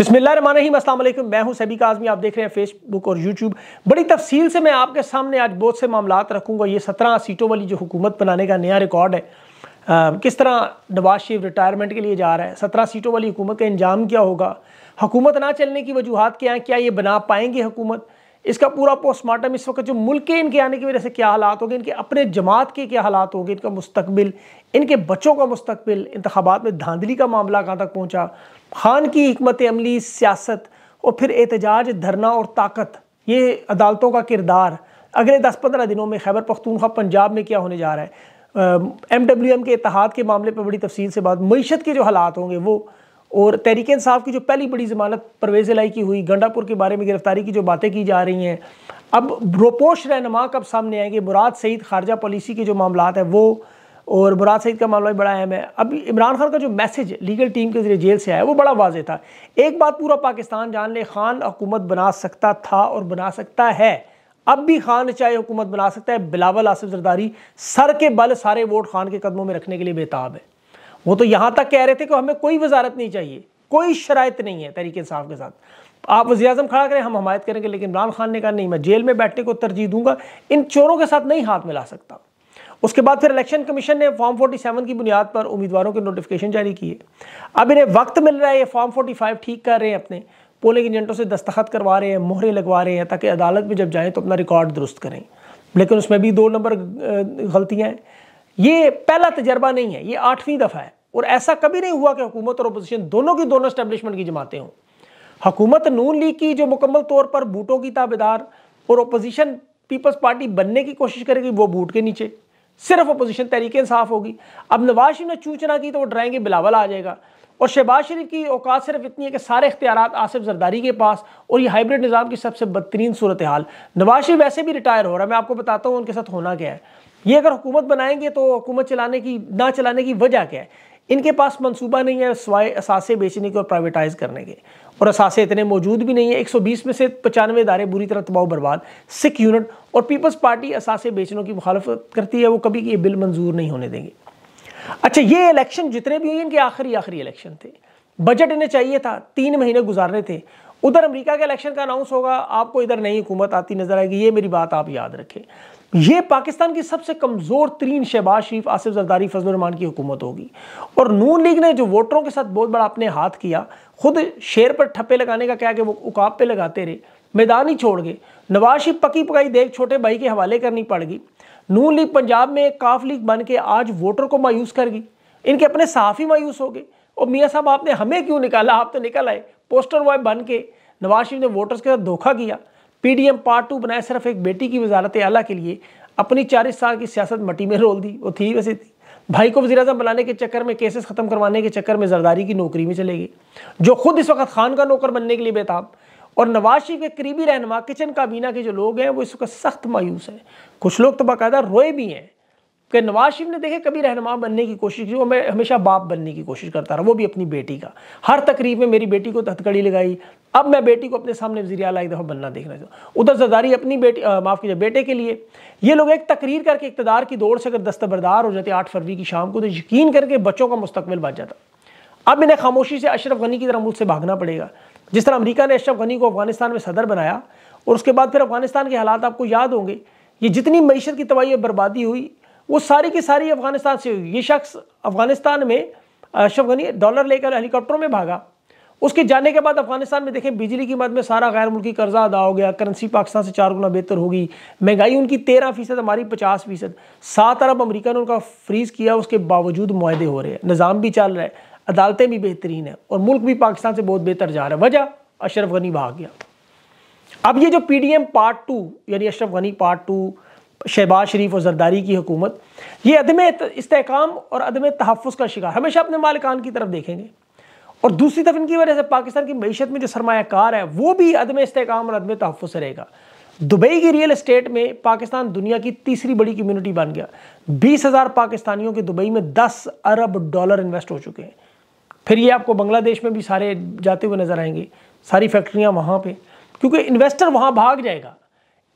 बसमिल्लाम मैं हूं सभी का आज़मी आप देख रहे हैं फेसबुक और यूट्यूब बड़ी तफसील से मैं आपके सामने आज बहुत से मामला रखूँगा ये सत्रह सीटों वाली जो हुकूमत बनाने का नया रिकॉर्ड है आ, किस तरह नवाज शरीफ रिटायरमेंट के लिए जा रहा है सत्रह सीटों वाली हुकूमत का इंजाम क्या होगा हुकूमत ना चलने की वजूहत क्या है क्या ये बना पाएंगे हुकूमत इसका पूरा पोस्टमार्टम इस वक्त जो मुल्क के इनके आने की वजह से क्या हालात होंगे इनके अपने जमात के क्या हालात होंगे इनका मुस्तबिल इनके बच्चों का मुस्तबिल इंतबात में धांधली का मामला कहाँ तक पहुँचा खान की हमत अमली सियासत और फिर एहतजाज धरना और ताकत ये अदालतों का किरदार अगले दस पंद्रह दिनों में खैबर पख्तूनख्वा पंजाब में क्या होने जा रहा है एम डब्ल्यू एम के इतिहाद के मामले पर बड़ी तफसील से बात मीशत के जो हालात होंगे वो और तहरीक इंसाफ की जो पहली बड़ी ज़मानत परवेज़ लाई की हुई गंडापुर के बारे में गिरफ्तारी की जो बातें की जा रही हैं अब रोपोश रहनमा कब सामने आएंगे मुराद सईद खारजा पॉलिसी के जो मामला हैं वो और मुराद सईद का मामला भी बड़ा अहम है अब इमरान खान का जो मैसेज लीगल टीम के जरिए जेल से आया वो बड़ा वाज था एक बात पूरा पाकिस्तान जान ले खान हुकूमत बना सकता था और बना सकता है अब भी खान चाहे हुकूमत बना सकता है बिलावल आसिफ जरदारी सर के बल सारे वोट खान के कदमों में रखने के लिए बेताब है वो तो यहाँ तक कह रहे थे कि हमें कोई वजारत नहीं चाहिए कोई शरात नहीं है तरीके साफ के साथ आप वजी अजम खड़ा करें हम हमायत करेंगे लेकिन इमरान खान ने कहा नहीं मैं जेल में बैठने को तरजीह दूंगा इन चोरों के साथ नहीं हाथ मिला सकता उसके बाद फिर इलेक्शन कमीशन ने फॉर्म सेवन की बुनियाद पर उम्मीदवारों के नोटिफिकेशन जारी किए अब इन्हें वक्त मिल रहा है ये फॉर्म फाइव ठीक कर रहे हैं अपने पोलिंग एजेंटों से दस्तखत करवा रहे हैं मोहरे लगवा रहे हैं ताकि अदालत में जब जाएँ तो अपना रिकॉर्ड दुरुस्त करें लेकिन उसमें भी दो नंबर गलतियाँ हैं ये पहला तजर्बा नहीं है ये आठवीं दफ़ा है और ऐसा कभी नहीं हुआ कि हुकूमत और अपोजिशन दोनों की दोनों स्टैब्लिशमेंट की जमातें हों हकूमत नून लीग की जो मुकम्मल तौर पर बूटों की ताबेदार और अपोजिशन पीपल्स पार्टी बनने की कोशिश करेगी वो बूट के नीचे सिर्फ अपोजिशन तहरीक इंसाफ होगी अब नवाज शरीफ ने चूचना की तो वो डराएंगे बिलावल आ जाएगा और शहबाज शरीफ की औकात सिर्फ इतनी है कि सारे इख्तियार आसिफ जरदारी के पास और ये हाइब्रिड निज़ाम की सबसे बदतरीन सूरत हाल नवाज शरीफ वैसे भी रिटायर हो रहा है मैं आपको बताता हूँ उनके साथ होना क्या है ये अगर हुकूमत बनाएंगे तो हुकूमत चलाने की ना चलाने की वजह क्या है इनके पास मनसूबा नहीं है सवाए असासे बेचने के और प्राइवेटाइज करने के और असासे इतने मौजूद भी नहीं है 120 में से पचानवे इदारे बुरी तरह तबाह बर्बाद सिख यूनिट और पीपल्स पार्टी असासे बेचने की मुखालफत करती है वो कभी ये बिल मंजूर नहीं होने देंगे अच्छा ये इलेक्शन जितने भी हुए इनके आखिरी आखिरी इलेक्शन थे बजट इन्हें चाहिए था तीन महीने गुजारने थे उधर अमेरिका के इलेक्शन का अनाउंस होगा आपको इधर नई हुकूमत आती नजर आएगी ये मेरी बात आप याद रखें ये पाकिस्तान की सबसे कमज़ोर तरीन शहबाज शरीफ आसिफ जरदारी रमान की हुकूमत होगी और नून लीग ने जो वोटरों के साथ बहुत बड़ा अपने हाथ किया खुद शेर पर ठप्पे लगाने का क्या कि वो उकाब पे लगाते रहे मैदान ही छोड़ गए नवाज शरीफ पकी पकाई देख छोटे भाई के हवाले करनी पड़ गई नून लीग पंजाब में काफ लीग बन के आज वोटर को मायूस कर गई इनके अपने साफ़ ही मायूस हो गए और मियाँ साहब आपने हमें क्यों निकाला आप तो निकल आए पोस्टर बॉय बन के नवाज शरीफ ने वोटर्स के साथ धोखा किया पीडीएम पार्ट टू बनाया सिर्फ एक बेटी की वजारत आला के लिए अपनी चालीस साल की सियासत मटी में रोल दी वो थी वैसे थी भाई को वजी अजम बनाने के चक्कर में केसेस ख़त्म करवाने के चक्कर में जरदारी की नौकरी में चले गए जो खुद इस वक्त खान का नौकर बनने के लिए बेताब और नवाज शरीफ के करीबी रहनमा किचन काबीना के जो लोग हैं वो इस वक्त सख्त मायूस हैं कुछ लोग तो बाकायदा रोए भी हैं कि नवाज शरीफ ने देखे कभी रहनुमा बनने की कोशिश की वो मैं हमेशा बाप बनने की कोशिश करता रहा वो भी अपनी बेटी का हर तकरीब में मेरी बेटी को हथकड़ी लगाई अब मैं बेटी को अपने सामने वजी अला एक दफ़ा बनना देखना चाहूँ उधर जदारी अपनी बेटी माफ़ कीजिए बेटे के लिए ये लोग एक तकरीर करके इकतदार की दौड़ से अगर दस्तबरदार हो जाते आठ फरवरी की शाम को तो यकीन करके बच्चों का मुस्तबिल बच जाता अब इन्हें खामोशी से अशरफ गनी की तरह मुझसे भागना पड़ेगा जिस तरह अमरीका ने अशरफ गनी को अफगानिस्तान में सदर बनाया और उसके बाद फिर अफगानिस्तान के हालात आपको याद होंगे ये जितनी मीशत की तबाही बर्बादी हुई वो सारी की सारी अफगानिस्तान से हुई ये शख्स अफगानिस्तान में अशरफ गनी डॉलर लेकर हेलीकॉप्टरों में भागा उसके जाने के बाद अफगानिस्तान में देखें बिजली की मद में सारा गैर मुल्की कर्जा अदा हो गया करेंसी पाकिस्तान से चार गुना बेहतर होगी महंगाई उनकी तेरह फीसद हमारी पचास फीसद सात अरब अमरीका ने उनका फ्रीज़ किया उसके बावजूद माहदे हो रहे हैं निज़ाम भी चल रहा है अदालतें भी बेहतरीन हैं और मुल्क भी पाकिस्तान से बहुत बेहतर जा रहा है वजह अशरफ गनी भाग गया अब ये जो P D M part two यानी अशरफ गनी पार्ट टू शहबाज शरीफ और जरदारी की हुकूमत ये अदम इसकाम और अदम तहफ़ का शिकार हमेशा अपने मालिकान की तरफ देखेंगे और दूसरी तरफ इनकी वजह से पाकिस्तान की मीशत में जो सरमाकार है वो भी अदम इसकाम और अदम तहफ़ से रहेगा दुबई की रियल इस्टेट में पाकिस्तान दुनिया की तीसरी बड़ी कम्यूनिटी बन गया बीस हज़ार पाकिस्तानियों के दुबई में दस अरब डॉलर इन्वेस्ट हो चुके हैं फिर ये आपको बांग्लादेश में भी सारे जाते हुए नज़र आएंगे सारी फैक्ट्रियाँ वहाँ पर क्योंकि इन्वेस्टर वहाँ भाग जाएगा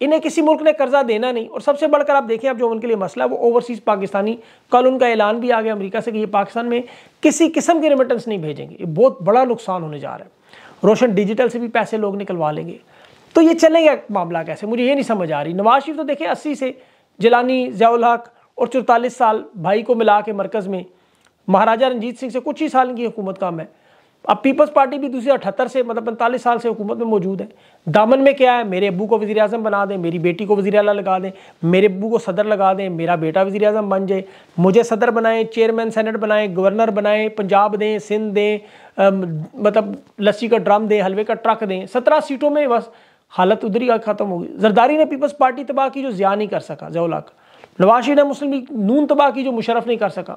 इन्हें किसी मुल्क ने कर्जा देना नहीं और सबसे बढ़कर आप देखें आप जो उनके लिए मसला है वो ओवरसीज पाकिस्तानी कल उनका ऐलान भी आ गया अमेरिका से कि ये पाकिस्तान में किसी किस्म के रिमिटेंस नहीं भेजेंगे ये बहुत बड़ा नुकसान होने जा रहा है रोशन डिजिटल से भी पैसे लोग निकलवा लेंगे तो ये चलेगा मामला कैसे मुझे ये नहीं समझ आ रही नवाज शरीफ तो देखें अस्सी से जिलानी जयाल हक और चौतालीस साल भाई को मिला के मरकज़ में महाराजा रंजीत सिंह से कुछ ही साल की हुकूमत काम है अब पीपल्स पार्टी भी दूसरी अठहत्तर से मतलब पैंतालीस साल से हुकूमत में मौजूद है दामन में क्या है मेरे अबू को वजी अजम बना दें मेरी बेटी को वजी अला लगा दें मेरे अबू को सदर लगा दें मेरा बेटा वजी अजम बन जाए मुझे सदर बनाएं चेयरमैन सेनेट बनाएं गवर्नर बनाएं पंजाब दें सिंध दें मतलब लस्सी का ड्रम दें हलवे का ट्रक दें सत्रह सीटों में बस हालत उधर ही ख़त्म होगी जरदारी ने पीपल्स पार्टी तबाह की जो ज़िया नहीं कर सका जवला का ने मुस्लिम लीग नून तबाह की जो मुशरफ नहीं कर सका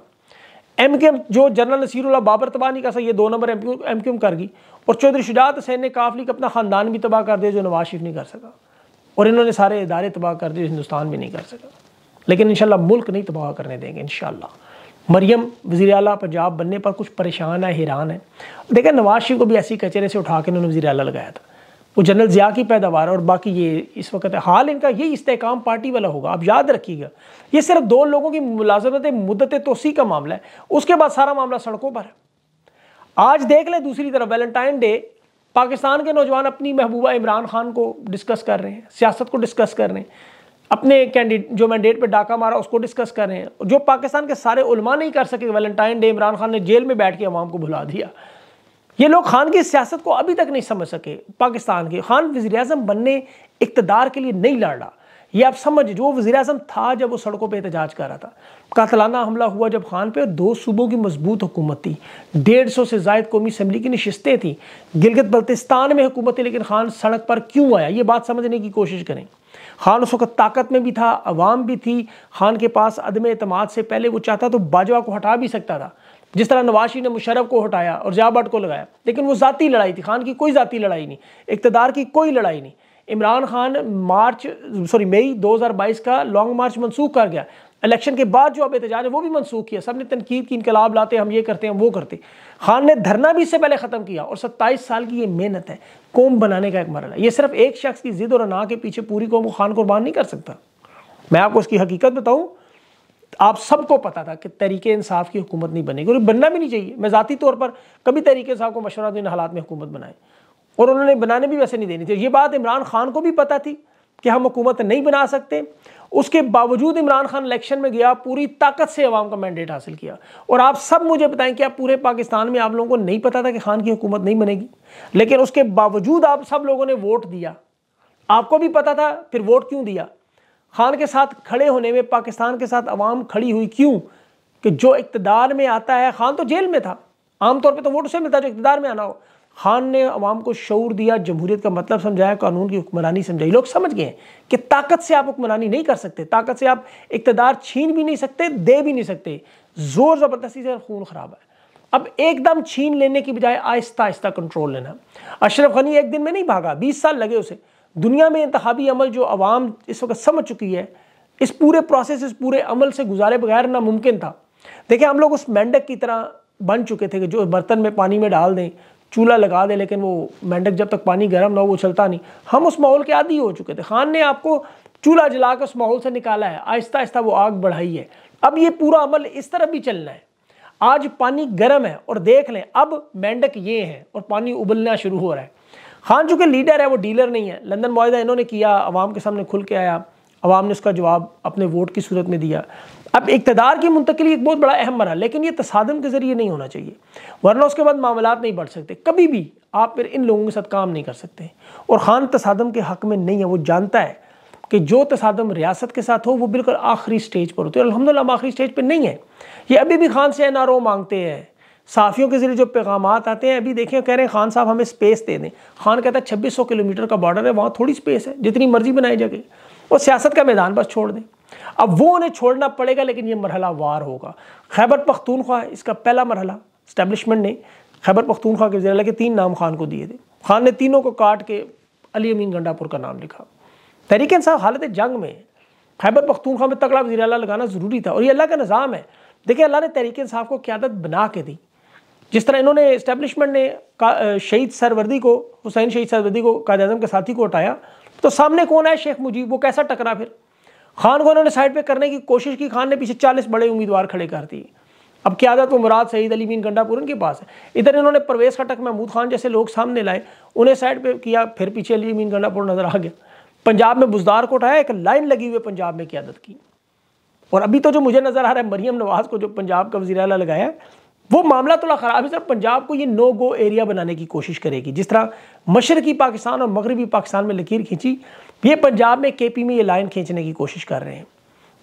एम के एम जो जनरल नसीरुल्ला बाबर तबाह नहीं कर सका ये दो number M Q M Q M कर गई और चौधरी शुजात हुसैन ने काफली का अपना ख़ानदान भी तबाह कर दिया जो नवाज शरीफ नहीं कर सका और इन्होंने सारे इदारे तबाह कर दिए हिंदुस्तान भी नहीं कर सका लेकिन इन मुल्क नहीं तबाह करने देंगे इन मरियम वजी अला पंजाब बनने पर कुछ परेशान है हैरान है देखें नवाज शरीफ को भी ऐसी कचरे से उठा के इन्होंने वजी लगाया था वो जनरल ज़िया की पैदावार और बाकी ये इस वक्त है हाल इनका ये इस्तेकाम पार्टी वाला होगा आप याद रखिएगा ये सिर्फ दो लोगों की मुलाजमत मुद्दत तोसी का मामला है उसके बाद सारा मामला सड़कों पर है आज देख लें दूसरी तरफ वैलेंटाइन डे पाकिस्तान के नौजवान अपनी महबूबा इमरान खान को डिस्कस कर रहे हैं सियासत को डिस्कस कर रहे हैं अपने कैंडिडेट जो मैंडेट पर डाका मारा उसको डिस्कस कर रहे हैं जो पाकिस्तान के सारे उलमा नहीं कर सके वैलेंटाइन डे इमरान खान ने जेल में बैठ के अवाम को भुला दिया ये लोग खान की सियासत को अभी तक नहीं समझ सके पाकिस्तान के खान वजी अजम बनने इकतदार के लिए नहीं लड़ रहा ये आप समझ जो वजी अजम था जब वो सड़कों पर एहतजाज कर रहा था कातलाना हमला हुआ जब खान पे दो सूबों की मजबूत हुकूमत थी डेढ़ सौ से जायद कौमी असम्बली की नशस्तें थी गिलगित बल्तिस्तान में हुकूमत थी लेकिन खान सड़क पर क्यों आया ये बात समझने की कोशिश करें खान उस वक्त ताकत में भी था अवाम भी थी खान के पास अदम अतमाद से पहले वो चाहता तो बाजवा को हटा भी सकता था जिस तरह नवाशी ने मुशरफ को हटाया और जिया भट्ट को लगाया लेकिन वो जतीी लड़ाई थी खान की कोई ज़ाती लड़ाई नहीं इकतदार की कोई लड़ाई नहीं Imran Khan March sorry May 2022 का लॉन्ग मार्च मनसूख कर गया इलेक्शन के बाद जो अब एहतजाज है वो भी मनसूख किया सब ने तनकीद की इनकलाब लाते हम ये करते हैं वो करते खान ने धरना भी इससे पहले ख़त्म किया और सत्ताईस साल की ये मेहनत है कौम बनाने का एक मरल है ये सिर्फ एक शख्स की जिद और अना के पीछे पूरी कौम को खान कुर्बान नहीं कर सकता मैं आपको उसकी हकीकत बताऊँ आप सबको पता था कि तरीके इंसाफ की हुकूमत नहीं बनेगी और बनना भी नहीं चाहिए मैं ज़ाती तौर पर कभी तरीके इंसाफ को मशवरा दूँ इन हालात में हुकूमत बनाए और उन्होंने बनाने भी वैसे नहीं देनी थी ये बात इमरान खान को भी पता थी कि हम हुकूमत नहीं बना सकते उसके बावजूद इमरान खान इलेक्शन में गया पूरी ताकत से अवाम का मैंडेट हासिल किया और आप सब मुझे बताएं कि आप पूरे पाकिस्तान में आप लोगों को नहीं पता था कि खान की हुकूमत नहीं बनेगी लेकिन उसके बावजूद आप सब लोगों ने वोट दिया आपको भी पता था फिर वोट क्यों दिया खान के साथ खड़े होने में पाकिस्तान के साथ अवाम खड़ी हुई क्यों कि जो इकतदार में आता है खान तो जेल में था आमतौर पर तो वोट उसे मिलता जो इकतदार में आना हो खान ने अवाम को शौर दिया जमहूरीत का मतलब समझाया कानून की हुक्मरानी समझाई लोग समझ गए कि ताकत से आप हुक्मरानी नहीं कर सकते ताकत से आप इकतदार छीन भी नहीं सकते दे भी नहीं सकते ज़ोर ज़बरदस्ती से खून ख़राब है अब एकदम छीन लेने की बजाय आहिस्ता आहिस्ता कंट्रोल लेना अशरफ गनी एक दिन में नहीं भागा बीस साल लगे उसे दुनिया में इंतबी अमल जो आवाम इस वक्त समझ चुकी है इस पूरे प्रोसेस इस पूरे अमल से गुजारे बगैर नामुमकिन था देखिए हम लोग उस मेंढक की तरह बन चुके थे कि जो बर्तन में पानी में डाल दें चूल्हा लगा दे लेकिन वो मेंढक जब तक पानी गर्म ना हो वो चलता नहीं हम उस माहौल के आदि हो चुके थे खान ने आपको चूल्हा जला कर उस माहौल से निकाला है आहिस्ता आहिस्ता वो आग बढ़ाई है अब ये पूरा अमल इस तरफ भी चलना है आज पानी गर्म है और देख लें अब मेंढक ये हैं और पानी उबलना शुरू हो रहा है खान चूँकि लीडर है वो डीलर नहीं है लंदन माहा इन्होंने किया आवाम के सामने खुल के आया आवाम ने उसका जवाब अपने वोट की सूरत में दिया अब इकतदार की मुंतकली एक बहुत बड़ा अहम मरा लेकिन ये तसादम के ज़रिए नहीं होना चाहिए वरना उसके बाद मामला नहीं बढ़ सकते कभी भी आप फिर इन लोगों के साथ काम नहीं कर सकते और ख़ान तसादम के हक़ में नहीं है वो जानता है कि जो तसादम रियासत के साथ हो वो बिल्कुल आखिरी स्टेज पर होती है अलहमदिल्ला हम आखिरी स्टेज पर नहीं है ये अभी भी खान से एन आर ओ मांगते हैं साफ़ियों के ज़रिए जो पैगाम आते हैं अभी देखें कह रहे हैं खान साहब हमें स्पेस दे दें खान कहता है छब्बीस सौ किलोमीटर का बॉर्डर है वहाँ थोड़ी स्पेस है जितनी मर्जी बनाई जगह और सियासत का मैदान बस छोड़ दें अब वो उन्हें छोड़ना पड़ेगा लेकिन ये मरहला वार होगा खैबर पख्तूनख्वा इसका पहला मरहला इस्टेबलिशमेंट ने खैबर पख्तूनख्वा के जरिए तीन नाम खान को दिए थे खान ने तीनों को काट के अली अमीन गंडापुर का नाम लिखा तहरीक साहब हालत जंग में खैबर पख्तूनख्वा में तगड़ा वजी अला लगाना ज़रूरी था और ये अल्लाह का निज़ाम है देखिए अल्लाह ने तहरीक साहब को क्यादत बना के दी जिस तरह इन्होंने इस्टेबलिशमेंट ने शहीद सरवर्दी को हुसैन शहीद सरवर्दी को कायद अजम के साथी को हटाया तो सामने कौन आया शेख मुजीब वो कैसा टकरा फिर खान को उन्होंने साइड पे करने की कोशिश की खान ने पीछे चालीस बड़े उम्मीदवार खड़े कर दिए अब क्या आदत वो मुराद सईद अली बीन गंडापुर उनके पास है इधर इन्होंने प्रवेश खटक महमूद खान जैसे लोग सामने लाए उन्हें साइड पे किया फिर पीछे अली बीन गंडापुर नज़र आ गया पंजाब में बुजदार को उठाया एक लाइन लगी हुई पंजाब में क्यादत की और अभी तो जो मुझे नज़र आ रहा है मरीम नवाज़ को जो पंजाब का वजी लगाया वो मामला थोड़ा तो ख़राब है सर पंजाब को ये नो गो एरिया बनाने की कोशिश करेगी जिस तरह मशरकी पाकिस्तान और मगरबी पाकिस्तान में लकीर खींची ये पंजाब में के पी में ये लाइन खींचने की कोशिश कर रहे हैं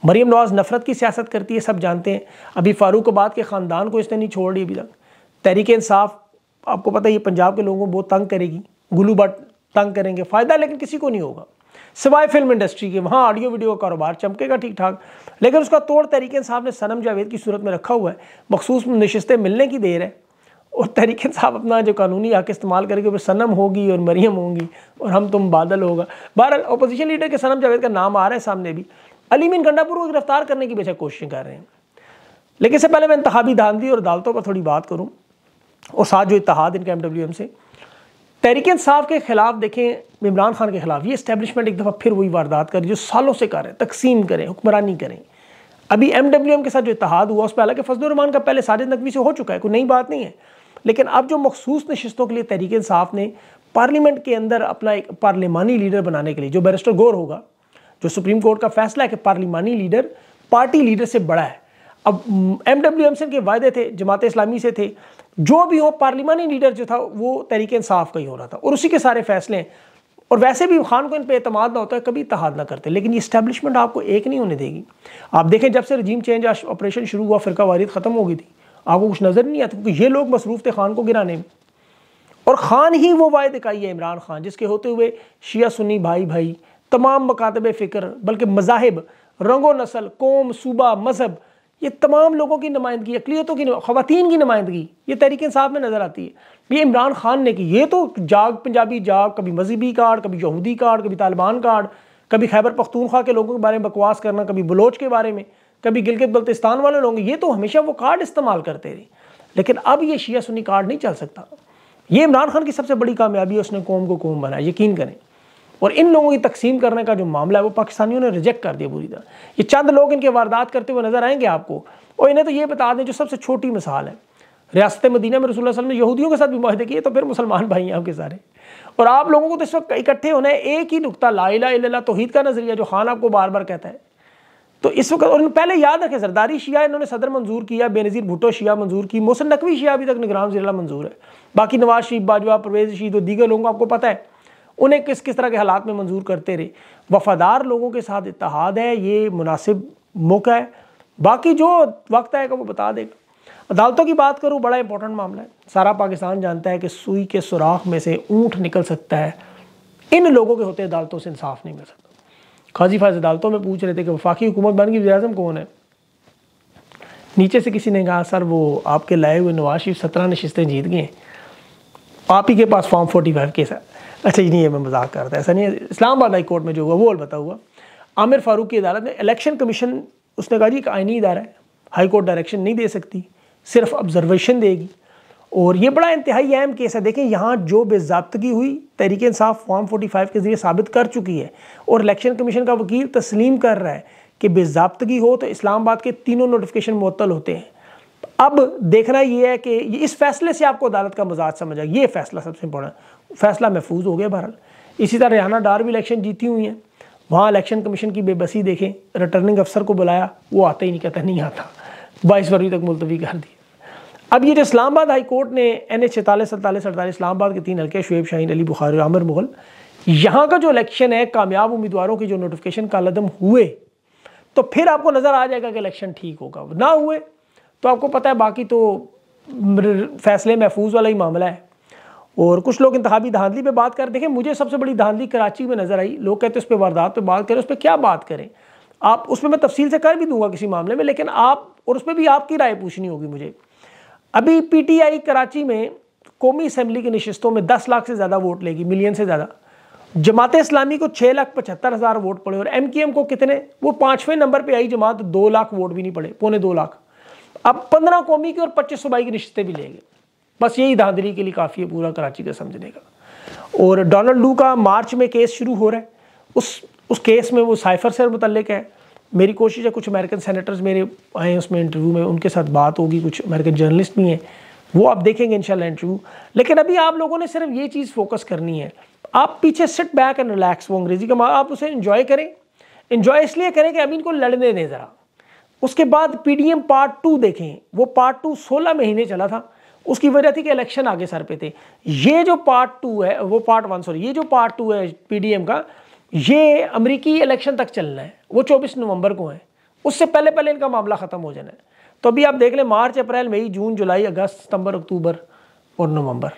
मरीम नवाज नफरत की सियासत करती है सब जानते हैं अभी फारूक आबाद के ख़ानदान को इसने नहीं छोड़ रही अभी तक तहरीक इंसाफ आपको पता है ये पंजाब के लोगों को बहुत तंग करेगी गुलू तंग करेंगे फ़ायदा लेकिन किसी को नहीं होगा सिवाय फिल्म इंडस्ट्री के वहाँ ऑडियो वीडियो का कारोबार चमकेगा ठीक ठाक लेकिन उसका तोड़ तरीके साहब ने सनम जावेद की सूरत में रखा हुआ है मखसूस नशस्तें मिलने की देर है और तरीके साहब अपना जो कानूनी हक इस्तेमाल करके फिर सनम होगी और मरियम होंगी और हम तुम बादल होगा बहरहाल अपोजिशन लीडर के सनम जावेद का नाम आ रहा है सामने भी अली मीन गंडापुर को गिरफ्तार करने की बेचक कोशिशें कर रहे हैं लेकिन इससे पहले मैं इंतबी धांधी और अदालतों पर थोड़ी बात करूँ और साथ जो इतिहाद इनके एम से तहरीक इंसाफ के ख़िलाफ़ देखें इमरान खान के ख़िलाफ़ ये इस्टेबलिशमेंट एक दफ़ा फिर वही वारदात करें जो सालों से करें तकसीम करें हुक्मरानी करें अभी एम डब्ल्यू एम के साथ जो इतिहाद हुआ उस पर हालांकि फजलरहमान का पहले साजिद नकवी से हो चुका है कोई नई बात नहीं है लेकिन अब जो मखसूस नशस्तों के लिए तहरीक इंसाफ ने पार्लियामेंट के अंदर अपना एक पार्लियामानी लीडर बनाने के लिए जो बैरिस्टर गौर होगा जो सुप्रीम कोर्ट का फैसला है कि पार्लियामानी लीडर पार्टी लीडर से बड़ा है अब एम डब्ल्यू एम से इनके वायदे थे जमात इस्लामी से थे जो भी हो पार्लिमानी लीडर जो था वो तरीके इंसाफ का ही हो रहा था और उसी के सारे फैसले और वैसे भी खान को इन पर अतमाद ना होता है कभी इतहाद ना करते लेकिन ये इस्टेबलिशमेंट आपको एक नहीं होने देगी आप देखें जब से रजीम चेंज ऑपरेशन शुरू हुआ फिरका वारिद ख़त्म हो गई थी आपको कुछ नज़र नहीं आता क्योंकि ये लोग मसरूफ़ थे खान को गिराने में और ख़ान ही वो वायद इकाई है इमरान खान जिसके होते हुए शिया सुन्नी भाई भाई तमाम मकातब फ़िक्र बल्कि मजाहब रंगो नसल कौम सूबा मज़हब ये तमाम लोगों की नुमाइंदगी अकलीतों की खातन की नुमाइंदगी ये तहरीक साहब में नज़र आती है ये इमरान खान ने की ये तो जाग पंजाबी जाग कभी मजहबी कार्ड कभी यहूदी कार्ड कभी तालिबान कार्ड कभी खैबर पख्तूनख्वा के लोगों के बारे में बकवास करना कभी बलोच के बारे में कभी गिलगित बल्तिस्तान वाले लोग ये तो हमेशा वो कार्ड इस्तेमाल करते रहे लेकिन अब ये शिया सुनी कार्ड नहीं चल सकता ये इमरान खान की सबसे बड़ी कामयाबी है उसने कौम को कौम बनाया यकीन करें और इन लोगों की तकसीम करने का जो मामला है वो पाकिस्तानियों ने रिजेक्ट कर दिया बुरी तरह ये चंद लोग इनके वारदात करते हुए नजर आएंगे आपको और इन्हें तो ये बता दें जो सबसे छोटी मिसाल है रियासत मदीना में रसूल ने यहूदियों के साथ भी माहदे किए तो फिर मुसलमान भाई हैं आपके सारे और आप लोगों को तो इस वक्त इकट्ठे होने एक ही नुकता ला तोहद का नजरिया जो खान आपको बार बार कहता है तो इस वक्त और पहले याद रखें सरदारी शिया इन्होंने सदर मंजूर किया बेनज़ीर भुटो शिया मंजूर की मोहसिन नकवी शिया अभी तक निगराम जिला मंजूर है बाकी नवाज शरीफ बाजवा परवेज शहीद और दीगर लोगों को आपको पता है उन्हें किस किस तरह के हालात में मंजूर करते रहे वफादार लोगों के साथ इतिहाद है ये मुनासिब मौका है बाकी जो वक्त आएगा वो बता देगा अदालतों की बात करूँ बड़ा इंपॉर्टेंट मामला है सारा पाकिस्तान जानता है कि सुई के सुराख में से ऊँट निकल सकता है इन लोगों के होते अदालतों से इंसाफ नहीं मिल सकता खाजी फाज अदालतों में पूछ रहे थे कि वफाकी हुकूमत बन की वजी कौन है नीचे से किसी ने कहा सर वो आपके लाए हुए नवाज शरीफ सत्रह नशस्तें जीत गए आप ही के पास फॉर्म फोर्टी फाइव केस है अच्छा ये नहीं है मैं मजाक कर रहा था ऐसा नहीं है इस्लामाबाद हाई कोर्ट में जो हुआ वो अलबत्ता हुआ आमिर फारूक की अदालत ने इलेक्शन कमीशन उसने कहा जी एक आइनी इदारा है हाई कोर्ट डायरेक्शन नहीं दे सकती सिर्फ ऑब्जर्वेशन देगी और ये बड़ा इंतहाई अहम केस है देखें यहाँ जो बेजाबतगी हुई तहरीक इंसाफ फॉर्म फाइव के ज़रिए साबित कर चुकी है और इलेक्शन कमीशन का वकील तस्लीम कर रहा है कि बेजाबतगी हो तो इस्लामाबाद के तीनों नोटिफिकेशन मअतल होते हैं अब देखना यह है कि इस फैसले से आपको अदालत का मजाक समझ आए ये फैसला सबसे इंपॉर्टेंट फैसला महफूज हो गया बहरहाल इसी तरह रिहाना डार भी इलेक्शन जीती हुई हैं वहाँ इलेक्शन कमीशन की बेबसी देखें रिटर्निंग अफसर को बुलाया वो आता ही नहीं कहता नहीं आता बाईस फरवरी तक मुलतवी कर दिया अब ये जो इस्लामाबाद हाई कोर्ट ने एन एच सैतालीस सैतालीस अड़तालीस इस्लामाबाद के तीन हल्के शुएब शाहीन अली बुखारी आमिर मुगल यहाँ का जो इलेक्शन है कामयाब उम्मीदवारों के जो नोटिफिकेशन का लदम हुए तो फिर आपको नज़र आ जाएगा कि इलेक्शन ठीक होगा ना हुए तो आपको पता है बाकी तो फैसले महफूज वाला ही मामला है और कुछ लोग इंतबी धांधली पर बात कर देखें मुझे सबसे बड़ी धांधली कराची में नज़र आई लोग कहते हैं उस पर वारदात पर बात करें उस पर क्या बात करें आप उस पर मैं तफसील से कर भी दूंगा किसी मामले में लेकिन आप और उस पर भी आपकी राय पूछनी होगी मुझे अभी पी टी आई कराची में कौमी असम्बली की नशस्तों में दस लाख से ज़्यादा वोट लेगी मिलियन से ज़्यादा जमात इस्लामी को छः लाख पचहत्तर हज़ार वोट पड़े और एम एम को कितने वो पाँचवें नंबर पर आई जमात दो लाख वोट भी नहीं पड़े पौने दो लाख अब पंद्रह कौमी की और पच्चीस सूबाई की नशस्तें भी लेंगे बस यही धांधली के लिए काफ़ी है पूरा कराची का समझने का और डोनाल्ड लू का मार्च में केस शुरू हो रहा है उस उस केस में वो साइफर से मुतलक है मेरी कोशिश है कुछ अमेरिकन सेनेटर्स मेरे आए हैं उसमें इंटरव्यू में उनके साथ बात होगी कुछ अमेरिकन जर्नलिस्ट भी हैं वो आप देखेंगे इंशाल्लाह इंटरव्यू लेकिन अभी आप लोगों ने सिर्फ ये चीज़ फोकस करनी है आप पीछे सिट बैक एंड रिलैक्स वो अंग्रेज़ी का आप उसे इन्जॉय करें इन्जॉय इसलिए करें कि अभी इनको लड़ने दें ज़रा उसके बाद पी पार्ट टू देखें वो पार्ट टू सोलह महीने चला था उसकी वजह थी कि इलेक्शन आगे सर पे थे ये जो पार्ट टू है वो पार्ट वन सॉरी ये जो पार्ट टू है पीडीएम का ये अमरीकी इलेक्शन तक चलना है वो चौबीस नवंबर को है उससे पहले पहले इनका मामला ख़त्म हो जाना है तो अभी आप देख लें मार्च अप्रैल मई जून जुलाई अगस्त सितंबर अक्टूबर और नवंबर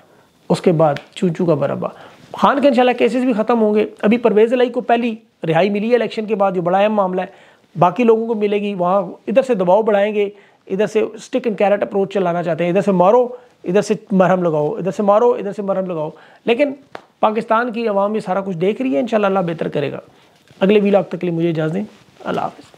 उसके बाद चूचू का बरबा खान के इंशाल्लाह केसेस भी ख़त्म होंगे अभी परवेज़ अलाई को पहली रिहाई मिली है इलेक्शन के बाद जो बड़ा अहम मामला है बाकी लोगों को मिलेगी वहाँ इधर से दबाव बढ़ाएंगे इधर से स्टिक एंड कैरेट अप्रोच चलाना चाहते हैं इधर से मारो इधर से मरहम लगाओ इधर से मारो इधर से मरहम लगाओ लेकिन पाकिस्तान की आवाम ये सारा कुछ देख रही है इन बेहतर करेगा अगले वीलाग तक के लिए मुझे इजाज़ दें अल्लाह हाफ़